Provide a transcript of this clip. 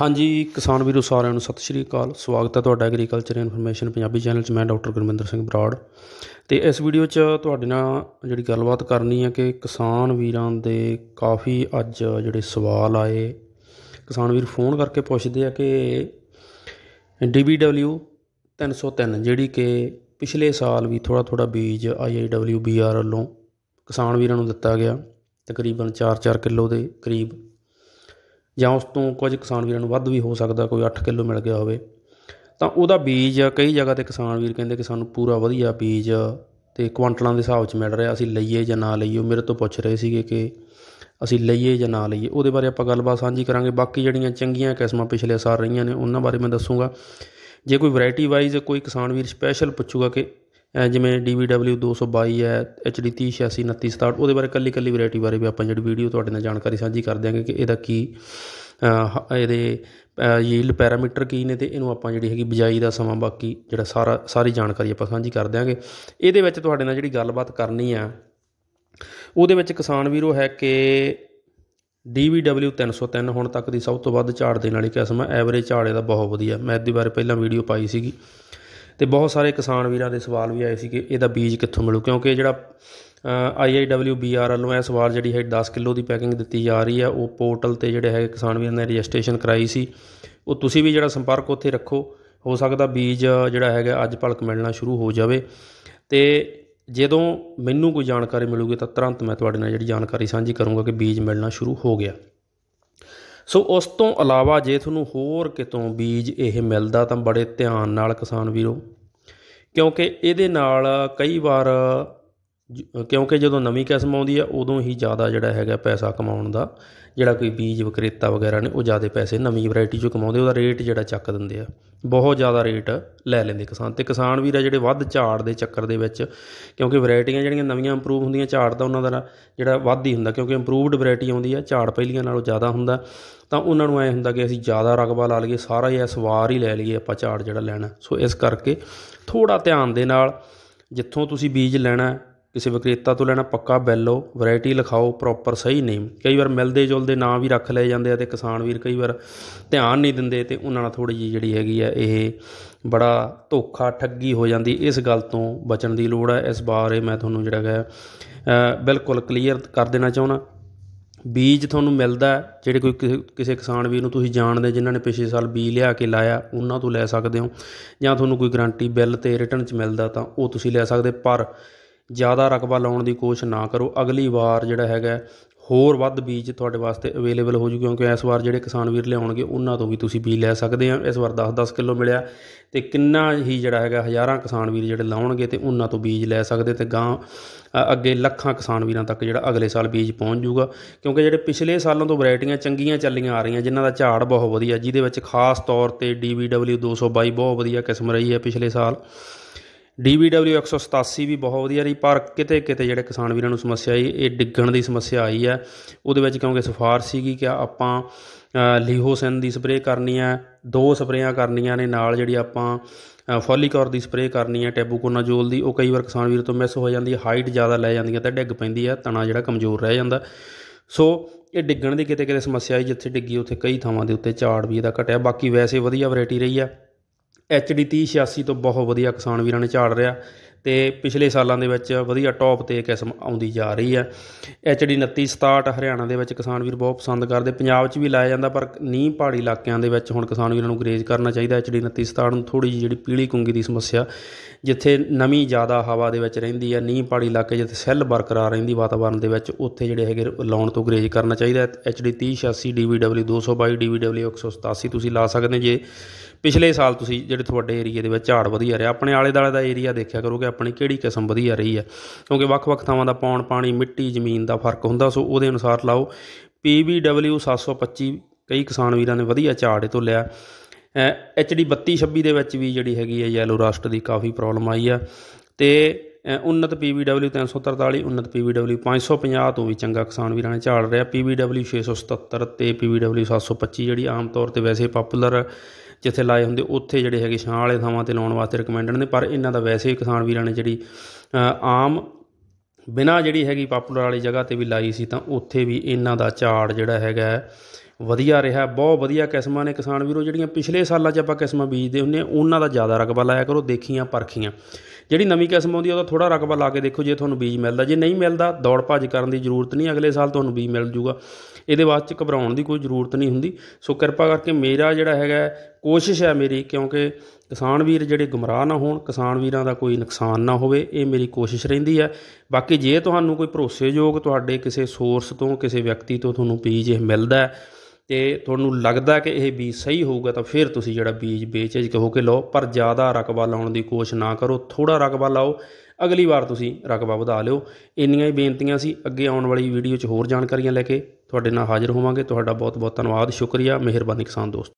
ਹਾਂਜੀ ਕਿਸਾਨ ਵੀਰੋ ਸਾਰਿਆਂ ਨੂੰ ਸਤਿ ਸ਼੍ਰੀ ਅਕਾਲ ਸਵਾਗਤ ਹੈ ਤੁਹਾਡਾ ਐਗਰੀਕਲਚਰ ਇਨਫੋਰਮੇਸ਼ਨ ਪੰਜਾਬੀ ਚੈਨਲ 'ਚ ਮੈਂ ਡਾਕਟਰ ਗੁਰਮਿੰਦਰ ਸਿੰਘ ਬਰਾੜ ਤੇ ਇਸ ਵੀਡੀਓ 'ਚ ਤੁਹਾਡੇ ਨਾਲ ਜਿਹੜੀ ਗੱਲਬਾਤ ਕਰਨੀ ਹੈ ਕਿ ਕਿਸਾਨ ਵੀਰਾਂ ਦੇ ਕਾਫੀ ਅੱਜ ਜਿਹੜੇ ਸਵਾਲ ਆਏ ਕਿਸਾਨ ਵੀਰ ਫੋਨ ਕਰਕੇ ਪੁੱਛਦੇ ਆ ਕਿ DBW 303 ਜਿਹੜੀ ਕਿ ਪਿਛਲੇ ਸਾਲ ਵੀ ਥੋੜਾ ਥੋੜਾ ਬੀਜ IIWBR ਵੱਲੋਂ ਕਿਸਾਨ ਵੀਰਾਂ ਨੂੰ ਦਿੱਤਾ ਗਿਆ ਤਕਰੀਬਨ 4-4 ਕਿਲੋ ਦੇ ਕਰੀਬ ਜਾਂ ਉਸ ਤੋਂ ਕੁਝ ਕਿਸਾਨ ਵੀਰਾਂ ਨੂੰ ਵੱਧ ਵੀ ਹੋ ਸਕਦਾ ਕੋਈ 8 ਕਿਲੋ ਮਿਲ ਗਿਆ ਹੋਵੇ ਤਾਂ ਉਹਦਾ ਬੀਜ ਕਈ ਜਗ੍ਹਾ ਤੇ ਕਿਸਾਨ ਵੀਰ ਕਹਿੰਦੇ ਕਿ ਸਾਨੂੰ ਪੂਰਾ ਵਧੀਆ ਬੀਜ ਤੇ ਕੁਆਂਟਲਾਂ ਦੇ ਹਿਸਾਬ 'ਚ ਮਿਲ ਰਿਹਾ ਅਸੀਂ ਲਈਏ ਜਾਂ ਨਾ ਲਈਏ ਮੇਰੇ ਤੋਂ ਪੁੱਛ ਰਹੇ ਸੀਗੇ ਕਿ ਅਸੀਂ ਲਈਏ ਜਾਂ ਨਾ ਲਈਏ ਉਹਦੇ ਬਾਰੇ ਆਪਾਂ ਗੱਲਬਾਤ ਸਾਂਝੀ ਕਰਾਂਗੇ ਬਾਕੀ ਜਿਹੜੀਆਂ ਚੰਗੀਆਂ ਕਿਸਮਾਂ ਪਿਛਲੇ ਸਾਲ ਰਹੀਆਂ ਨੇ ਉਹਨਾਂ ਬਾਰੇ ਮੈਂ ਦੱਸੂਗਾ ਜੇ ਕੋਈ ਵੈਰਾਈਟੀ ਵਾਈਜ਼ ਕੋਈ ਕਿਸਾਨ ਵੀਰ ਸਪੈਸ਼ਲ ਪੁੱਛੂਗਾ ਕਿ ਜਿਵੇਂ DBW 222 ਹੈ HD 3086 2967 ਉਹਦੇ ਬਾਰੇ ਕੱਲੀ ਕੱਲੀ ਵੈਰਾਈਟੀ ਬਾਰੇ ਵੀ ਆਪਾਂ ਜਿਹੜੀ ਵੀਡੀਓ ਤੁਹਾਡੇ ਨਾਲ ਜਾਣਕਾਰੀ ਸਾਂਝੀ ਕਰ ਦਿਆਂਗੇ ਕਿ ਇਹਦਾ ਕੀ ਇਹਦੇ ਯੀਲਡ ਪੈਰਾਮੀਟਰ ਕੀ ਨੇ ਤੇ ਇਹਨੂੰ ਆਪਾਂ ਜਿਹੜੀ ਹੈਗੀ ਬਜਾਈ ਦਾ ਸਮਾਂ ਬਾਕੀ ਜਿਹੜਾ ਸਾਰਾ ਸਾਰੀ ਜਾਣਕਾਰੀ ਆਪਾਂ ਸਾਂਝੀ ਕਰ ਦਿਆਂਗੇ ਇਹਦੇ ਵਿੱਚ ਤੁਹਾਡੇ ਨਾਲ ਜਿਹੜੀ ਗੱਲਬਾਤ ਕਰਨੀ ਆ ਉਹਦੇ ਵਿੱਚ ਕਿਸਾਨ ਵੀਰੋ ਹੈ ਕਿ DBW 303 ਹੁਣ ਤੱਕ ਦੀ ਸਭ ਤੋਂ ਵੱਧ ਝਾੜ ਦੇਣ ਵਾਲੀ ਕਿਸਮ ਹੈ ਐਵਰੇਜ ਝਾੜੇ ਦਾ ਬਹੁਤ ਵਧੀਆ ਮੈਂ ਇਹਦੇ ਬਾਰੇ ਪਹਿਲਾਂ ਵੀਡੀਓ ਪਾਈ ਸੀਗੀ ਤੇ ਬਹੁਤ ਸਾਰੇ ਕਿਸਾਨ ਵੀਰਾਂ ਦੇ ਸਵਾਲ ਵੀ ਆਏ ਸੀ ਕਿ ਇਹਦਾ ਬੀਜ ਕਿੱਥੋਂ ਮਿਲੂ ਕਿਉਂਕਿ ਜਿਹੜਾ ਆਈ ਆਈ ਵੱਲੋਂ ਇਹ ਸਵਾਲ ਜਿਹੜੀ ਹੈ 10 ਕਿਲੋ ਦੀ ਪੈਕਿੰਗ ਦਿੱਤੀ ਜਾ ਰਹੀ ਹੈ ਉਹ ਪੋਰਟਲ ਤੇ ਜਿਹੜੇ ਹੈ ਕਿਸਾਨ ਵੀਰਾਂ ਨੇ ਰਜਿਸਟ੍ਰੇਸ਼ਨ ਕਰਾਈ ਸੀ ਉਹ ਤੁਸੀਂ ਵੀ ਜਿਹੜਾ ਸੰਪਰਕ ਉੱਥੇ ਰੱਖੋ ਹੋ ਸਕਦਾ ਬੀਜ ਜਿਹੜਾ ਹੈਗਾ ਅੱਜ ਭਲਕ ਮਿਲਣਾ ਸ਼ੁਰੂ ਹੋ ਜਾਵੇ ਤੇ ਜਦੋਂ ਮੈਨੂੰ ਕੋਈ ਜਾਣਕਾਰੀ ਮਿਲੂਗੀ ਤਾਂ ਤੁਰੰਤ ਮੈਂ ਤੁਹਾਡੇ ਨਾਲ ਜਿਹੜੀ ਜਾਣਕਾਰੀ ਸਾਂਝੀ ਕਰੂੰਗਾ ਕਿ ਬੀਜ ਮਿਲਣਾ ਸ਼ੁਰੂ ਹੋ ਗਿਆ ਸੋ ਉਸ ਤੋਂ ਇਲਾਵਾ ਜੇ ਤੁਹਾਨੂੰ ਹੋਰ ਕਿਤੋਂ ਬੀਜ ਇਹ ਮਿਲਦਾ ਤਾਂ ਬੜੇ ਧਿਆਨ ਨਾਲ ਕਿਸਾਨ ਵੀਰੋ ਕਿਉਂਕਿ ਇਹਦੇ ਨਾਲ ਕਈ ਵਾਰ ਕਿਉਂਕਿ ਜਦੋਂ ਨਵੀਂ ਕਿਸਮ ਆਉਂਦੀ ਆ ਉਦੋਂ ਹੀ ਜ਼ਿਆਦਾ ਜਿਹੜਾ ਹੈਗਾ ਪੈਸਾ ਕਮਾਉਣ ਦਾ ਜਿਹੜਾ ਕੋਈ ਬੀਜ ਵਿਕਰੇਤਾ ਵਗੈਰਾ ਨੇ ਉਹ ਜ਼ਿਆਦਾ ਪੈਸੇ ਨਵੀਂ ਵੈਰਾਈਟੀ ਚੋਂ ਕਮਾਉਂਦੇ ਉਹਦਾ ਰੇਟ ਜਿਹੜਾ ਚੱਕ ਦਿੰਦੇ ਆ ਬਹੁਤ ਜ਼ਿਆਦਾ ਰੇਟ ਲੈ ਲੈਂਦੇ ਕਿਸਾਨ ਤੇ ਕਿਸਾਨ ਵੀਰ ਆ ਜਿਹੜੇ ਵੱਧ ਝਾੜ ਦੇ ਚੱਕਰ ਦੇ ਵਿੱਚ ਕਿਉਂਕਿ ਵੈਰਾਈਟੀਆਂ ਜਿਹੜੀਆਂ ਨਵੀਆਂ ਇੰਪਰੂਵ ਹੁੰਦੀਆਂ ਝਾੜ ਤਾਂ ਉਹਨਾਂ ਦਾ ਜਿਹੜਾ ਵੱਧ ਹੀ ਹੁੰਦਾ ਕਿਉਂਕਿ ਇੰਪਰੂਵਡ ਵੈਰਾਈਟੀ ਆਉਂਦੀ ਆ ਝਾੜ ਪਹਿਲੀਆਂ ਨਾਲੋਂ ਜ਼ਿਆਦਾ ਹੁੰਦਾ ਤਾਂ ਉਹਨਾਂ ਨੂੰ ਐ ਹੁੰਦਾ ਕਿ ਅਸੀਂ ਜ਼ਿਆਦਾ ਰਗਬਾ ਲਾ ਲਈਏ ਸਾਰਾ ਹੀ ਇਸ ਵਾਰ ਹੀ ਲੈ ਲਈਏ ਆਪਾਂ ਝਾੜ ਜਿਹੜਾ ਲੈਣਾ ਸੋ ਇਸ ਕਰਕੇ ਥੋੜਾ ਧਿਆਨ ਦੇ ਨਾਲ ਜਿੱਥੋਂ ਤੁਸੀਂ ਬੀਜ ਲੈਣਾ ਕਿਸੇ ਵਿਕਰੇਤਾ ਤੋਂ ਲੈਣਾ ਪੱਕਾ ਬੈਲੋ ਵੈਰਾਈਟੀ ਲਿਖਾਓ ਪ੍ਰੋਪਰ ਸਹੀ ਨੇਮ ਕਈ ਵਾਰ ਮਿਲਦੇ ਜੁਲਦੇ ਨਾਂ ਵੀ ਰੱਖ ਲਏ ਜਾਂਦੇ ਆ ਤੇ ਕਿਸਾਨ ਵੀਰ ਕਈ ਵਾਰ ਧਿਆਨ ਨਹੀਂ ਦਿੰਦੇ ਤੇ ਉਹਨਾਂ ਨਾਲ ਥੋੜੀ ਜਿਹੀ ਜਿਹੜੀ ਹੈਗੀ ਆ ਇਹ ਬੜਾ ਧੋਖਾ ਠੱਗੀ ਹੋ ਜਾਂਦੀ ਇਸ ਗੱਲ ਤੋਂ ਬਚਣ ਦੀ ਲੋੜ ਹੈ ਇਸ ਬਾਰੇ ਮੈਂ ਤੁਹਾਨੂੰ ਜਿਹੜਾ ਹੈ ਬਿਲਕੁਲ ਕਲੀਅਰ ਕਰ ਦੇਣਾ ਚਾਹੁੰਦਾ ਬੀਜ ਤੁਹਾਨੂੰ ਮਿਲਦਾ ਜਿਹੜੇ ਕੋਈ ਕਿਸੇ ਕਿਸਾਨ ਵੀਰ ਨੂੰ ਤੁਸੀਂ ਜਾਣਦੇ ਜਿਨ੍ਹਾਂ ਨੇ ਪਿਛਲੇ ਸਾਲ ਬੀਜ ਲਿਆ ਕੇ ਲਾਇਆ ਉਹਨਾਂ ਤੋਂ ਲੈ ਸਕਦੇ ਹੋ ਜਾਂ ਤੁਹਾਨੂੰ ਕੋਈ ਗਾਰੰਟੀ ਬਿੱਲ ਤੇ ਰਿਟਰਨ ਚ ਮਿਲਦਾ ਤਾਂ ਉਹ ਤੁਸੀਂ ਲੈ ਸਕਦੇ ਪਰ ਜ਼ਿਆਦਾ ਰਕਬਾ ਲਾਉਣ ਦੀ ਕੋਸ਼ਿਸ਼ ਨਾ ਕਰੋ ਅਗਲੀ ਵਾਰ ਜਿਹੜਾ ਹੈਗਾ ਹੋਰ ਵੱਧ ਬੀਜ ਤੁਹਾਡੇ ਵਾਸਤੇ ਅਵੇਲੇਬਲ ਹੋ ਜੂ ਕਿਉਂਕਿ ਇਸ ਵਾਰ ਜਿਹੜੇ ਕਿਸਾਨ ਵੀਰ ਲਿਆਉਣਗੇ ਉਹਨਾਂ ਤੋਂ ਵੀ ਤੁਸੀਂ ਬੀਜ ਲੈ ਸਕਦੇ ਆ ਇਸ ਵਾਰ 10-10 ਕਿਲੋ ਮਿਲਿਆ ਤੇ ਕਿੰਨਾ ਹੀ ਜਿਹੜਾ ਹੈਗਾ ਹਜ਼ਾਰਾਂ ਕਿਸਾਨ ਵੀਰ ਜਿਹੜੇ ਲਾਉਣਗੇ ਤੇ ਉਹਨਾਂ ਤੋਂ ਬੀਜ ਲੈ ਸਕਦੇ ਤੇ ਗਾਂ ਅੱਗੇ ਲੱਖਾਂ ਕਿਸਾਨ ਵੀਰਾਂ ਤੱਕ ਜਿਹੜਾ ਅਗਲੇ ਸਾਲ ਬੀਜ ਪਹੁੰਚ ਜੂਗਾ ਕਿਉਂਕਿ ਜਿਹੜੇ ਪਿਛਲੇ ਸਾਲਾਂ ਤੋਂ ਵੈਰਾਈਟੀਆਂ ਚੰਗੀਆਂ ਚੱਲੀਆਂ ਆ ਰਹੀਆਂ ਜਿਨ੍ਹਾਂ ਦਾ ਝਾੜ ਬਹੁਤ ਵਧੀਆ ਜਿਹਦੇ ਵਿੱਚ ਖਾਸ ਤੌਰ ਤੇ DBW 222 ਬਹੁਤ ਵਧੀਆ ਕਿਸਮ ਰਹੀ ਹੈ ਪਿਛਲੇ ਸਾਲ ਡੀਬੀਡਬਲਯੂ 187 ਵੀ ਬਹੁਤ ਵਧੀਆ ਰਹੀ ਪਰ ਕਿਤੇ ਕਿਤੇ ਜਿਹੜੇ ਕਿਸਾਨ ਵੀਰਾਂ ਨੂੰ ਸਮੱਸਿਆ ਆਈ ਇਹ ਡਿੱਗਣ ਦੀ ਸਮੱਸਿਆ ਆਈ ਹੈ ਉਹਦੇ ਵਿੱਚ ਕਿਉਂਕਿ ਸਫਾਰ ਸੀਗੀ ਕਿ ਆਪਾਂ ਲੀਹੋਸਿਨ ਦੀ ਸਪਰੇ ਕਰਨੀ ਹੈ ਦੋ ਸਪਰੇਆਂ ਕਰਨੀਆਂ ਨੇ ਨਾਲ ਜਿਹੜੀ ਆਪਾਂ ਫੋਲੀਕੋਰ ਦੀ ਸਪਰੇ ਕਰਨੀ ਹੈ ਟੈਬੂਕੋਨਾਜੋਲ ਦੀ ਉਹ ਕਈ ਵਾਰ ਕਿਸਾਨ ਵੀਰ ਤੋਂ ਮਿਸ ਹੋ ਜਾਂਦੀ ਹੈ ਹਾਈਟ ਜ਼ਿਆਦਾ ਲੈ ਜਾਂਦੀ ਹੈ ਤਾਂ ਡਿੱਗ ਪੈਂਦੀ ਹੈ ਤਣਾ ਜਿਹੜਾ ਕਮਜ਼ੋਰ ਰਹਿ ਜਾਂਦਾ ਸੋ ਇਹ ਡਿੱਗਣ ਦੀ ਕਿਤੇ ਕਿਤੇ ਸਮੱਸਿਆ ਆਈ ਜਿੱਥੇ ਡਿੱਗੀ ਉੱਥੇ ਕਈ ਥਾਵਾਂ ਦੇ ਉੱਤੇ ਝਾੜ ਵੀ ਇਹਦਾ ਘਟਿਆ ਬਾਕੀ ਵੈਸੇ ਵਧੀਆ ਵੈਰਾਈਟੀ ਰਹੀ ਆ ਐਚਡੀ 3086 ਤੋਂ ਬਹੁਤ ਵਧੀਆ ਕਿਸਾਨ ਵੀਰਾਂ ਨੇ ਝਾੜ ਰਿਆ ਤੇ ਪਿਛਲੇ ਸਾਲਾਂ ਦੇ ਵਿੱਚ ਵਧੀਆ ਟੌਪ ਤੇ ਕਿਸਮ ਆਉਂਦੀ ਜਾ ਰਹੀ ਹੈ ਐਚਡੀ 2967 ਹਰਿਆਣਾ ਦੇ ਵਿੱਚ ਕਿਸਾਨ ਵੀਰ ਬਹੁਤ ਪਸੰਦ ਕਰਦੇ ਪੰਜਾਬ 'ਚ ਵੀ ਲਾਇਆ ਜਾਂਦਾ ਪਰ ਨੀਂ ਪਹਾੜੀ ਇਲਾਕਿਆਂ ਦੇ ਵਿੱਚ ਹੁਣ ਕਿਸਾਨ ਵੀਰਾਂ ਨੂੰ ਗਰੇਜ਼ ਕਰਨਾ ਚਾਹੀਦਾ ਐਚਡੀ 2967 ਨੂੰ ਥੋੜੀ ਜਿਹੀ ਜਿਹੜੀ ਪੀਲੀ ਕੁੰਗੀ ਦੀ ਸਮੱਸਿਆ ਜਿੱਥੇ ਨਮੀ ਜ਼ਿਆਦਾ ਹਵਾ ਦੇ ਵਿੱਚ ਰਹਿੰਦੀ ਹੈ ਨੀਂ ਪਹਾੜੀ ਇਲਾਕੇ ਜਿੱਥੇ ਸੈੱਲ ਬਰਕਰਾਰ ਰਹਿੰਦੀ ਵਾਤਾਵਰਣ ਦੇ ਵਿੱਚ ਉੱਥੇ ਜਿਹੜੇ ਹੈਗੇ ਲਾਉਣ ਤੋਂ ਗਰੇਜ਼ ਕਰਨਾ ਚਾਹੀਦਾ ਐਚਡੀ 3086 ਡੀਵੀਡਬਲਯੂ 222 ਡੀਵੀਡਬਲਯੂ 187 ਤੁਸੀਂ ਲਾ ਸਕਦੇ ਜੇ ਪਿਛਲੇ ਸਾਲ ਤੁਸੀਂ ਜਿਹੜੇ ਤੁਹਾਡੇ ਏਰੀਆ ਦੇ ਵਿੱਚ ਝਾੜ ਵਧੀਆ ਰਿਹਾ ਆਪਣੇ ਆਲੇ ਦਾਲੇ ਦਾ ਏਰੀਆ ਦੇਖਿਆ ਕਰੋਗੇ ਆਪਣੀ ਕਿਹੜੀ ਕਿਸਮ ਵਧੀਆ ਰਹੀ ਹੈ ਕਿਉਂਕਿ ਵੱਖ-ਵੱਖ ਥਾਵਾਂ ਦਾ ਪੌਣ ਪਾਣੀ ਮਿੱਟੀ ਜ਼ਮੀਨ ਦਾ ਫਰਕ ਹੁੰਦਾ ਸੋ ਉਹਦੇ ਅਨੁਸਾਰ ਲਾਓ PBW 725 ਕਈ ਕਿਸਾਨ ਵੀਰਾਂ ਨੇ ਵਧੀਆ ਝਾੜੇ ਤੋਂ ਲਿਆ HD 3226 ਦੇ ਵਿੱਚ ਵੀ ਜਿਹੜੀ ਹੈਗੀ ਹੈ ਯੈਲੋ ਰਸਟ ਦੀ ਕਾਫੀ ਪ੍ਰੋਬਲਮ ਆਈ ਆ ਤੇ ਉਨਤ PBW 343 ਉਨਤ PBW 550 ਤੋਂ ਵੀ ਚੰਗਾ ਕਿਸਾਨ ਵੀਰਾਂ ਨੇ ਝਾੜ ਰਿਹਾ PBW 677 ਤੇ PBW 725 ਜਿਹੜੀ ਆਮ ਤੌਰ ਤੇ ਵੈਸੇ ਪਪੂਲਰ ਜਿੱਥੇ ਲਾਏ ਹੁੰਦੇ ਉੱਥੇ ਜਿਹੜੇ ਹੈਗੇ ਛਾਂ ਵਾਲੇ ਥਾਵਾਂ ਤੇ ਲਾਉਣ ਵਾਸਤੇ ਰეკਮੈਂਡਡ ਨੇ ਪਰ ਇਹਨਾਂ ਦਾ ਵੈਸੇ ਕਿਸਾਨ ਵੀਰਾਂ ਨੇ ਜਿਹੜੀ ਆਮ ਬਿਨਾ ਜਿਹੜੀ ਹੈਗੀ ਪਪੂਲਰ ਵਾਲੀ ਜਗ੍ਹਾ ਤੇ ਵੀ ਲਾਈ ਸੀ ਤਾਂ ਉੱਥੇ ਵੀ ਇਹਨਾਂ ਦਾ ਝਾੜ ਜਿਹੜਾ ਹੈਗਾ ਵਧੀਆ ਰਿਹਾ ਬਹੁਤ ਵਧੀਆ ਕਿਸਮਾਂ ਨੇ ਕਿਸਾਨ ਵੀਰੋ ਜਿਹੜੀਆਂ ਪਿਛਲੇ ਸਾਲਾਂ 'ਚ ਆਪਾਂ ਕਿਸਮਾਂ ਬੀਜਦੇ ਹੁੰਨੇ ਉਹਨਾਂ ਦਾ ਜ਼ਿਆਦਾ ਰਕਬਾ ਲਾਇਆ ਕਰੋ ਦੇਖੀਆਂ ਪਰਖੀਆਂ ਜਿਹੜੀ ਨਵੀਂ ਕਿਸਮ ਆਉਂਦੀ ਉਹਦਾ ਥੋੜਾ ਰਕਬਾ ਲਾ ਕੇ ਦੇਖੋ ਜੇ ਤੁਹਾਨੂੰ ਬੀਜ ਮਿਲਦਾ ਜੇ ਨਹੀਂ ਮਿਲਦਾ ਦੌੜ ਭੱਜ ਕਰਨ ਦੀ ਜ਼ਰੂਰਤ ਨਹੀਂ ਅਗਲੇ ਸਾਲ ਤੁਹਾਨੂੰ ਬੀਜ ਮਿਲ ਜੂਗਾ ਇਹਦੇ ਵਾਸਤੇ ਘਬਰਾਉਣ ਦੀ ਕੋਈ ਜ਼ਰੂਰਤ ਨਹੀਂ ਹੁੰਦੀ ਸੋ ਕਿਰਪਾ ਕਰਕੇ ਮੇਰਾ ਜਿਹੜਾ ਹੈਗਾ ਕੋਸ਼ਿਸ਼ ਹੈ ਮੇਰੀ ਕਿਉਂਕਿ ਕਿਸਾਨ ਵੀਰ ਜਿਹੜੇ ਗੁੰਮਰਾਹ ਨਾ ਹੋਣ ਕਿਸਾਨ ਵੀਰਾਂ ਦਾ ਕੋਈ ਨੁਕਸਾਨ ਨਾ ਹੋਵੇ ਇਹ ਮੇਰੀ ਕੋਸ਼ਿਸ਼ ਰਹਿੰਦੀ ਹੈ ਬਾਕੀ ਜੇ ਤੁਹਾਨੂੰ ਕੋਈ ਭਰੋਸੇਯੋਗ ਤੁਹਾਡੇ ਕਿਸੇ ਸੋਰਸ ਤੋਂ ਕਿਸੇ ਵਿਅਕਤੀ ਤੋਂ ਤੁਹਾਨੂੰ ਬੀਜ ਇਹ ਮਿਲਦਾ ਹੈ ਤੇ ਤੁਹਾਨੂੰ ਲੱਗਦਾ ਕਿ ਇਹ ਬੀਜ ਸਹੀ ਹੋਊਗਾ ਤਾਂ ਫਿਰ ਤੁਸੀਂ ਜਿਹੜਾ ਬੀਜ ਵੇਚੇਜ ਕਹੋ ਕੇ ਲਓ ਪਰ ਜ਼ਿਆਦਾ ਰਕਬਾ ਲਾਉਣ ਦੀ ਕੋਸ਼ਿਸ਼ ਨਾ ਕਰੋ ਥੋੜਾ ਰਕਬਾ ਲਾਓ ਅਗਲੀ ਵਾਰ ਤੁਸੀਂ ਰਕਬਾ ਵਧਾ ਲਿਓ ਇੰਨੀਆਂ ਹੀ ਬੇਨਤੀਆਂ ਸੀ ਅੱਗੇ ਆਉਣ ਵਾਲੀ ਵੀਡੀਓ 'ਚ ਹੋਰ ਜਾਣਕਾਰੀਆਂ ਲੈ ਕੇ ਤੁਹਾਡੇ ਨਾਲ ਹਾਜ਼ਰ ਹੋਵਾਂਗੇ ਤੁਹਾਡਾ ਬਹੁਤ ਬਹੁਤ ਧੰਨਵਾਦ ਸ਼ੁਕਰੀਆ ਮਿਹਰਬਾਨੀ ਕਿਸਾਨ ਦੋਸਤ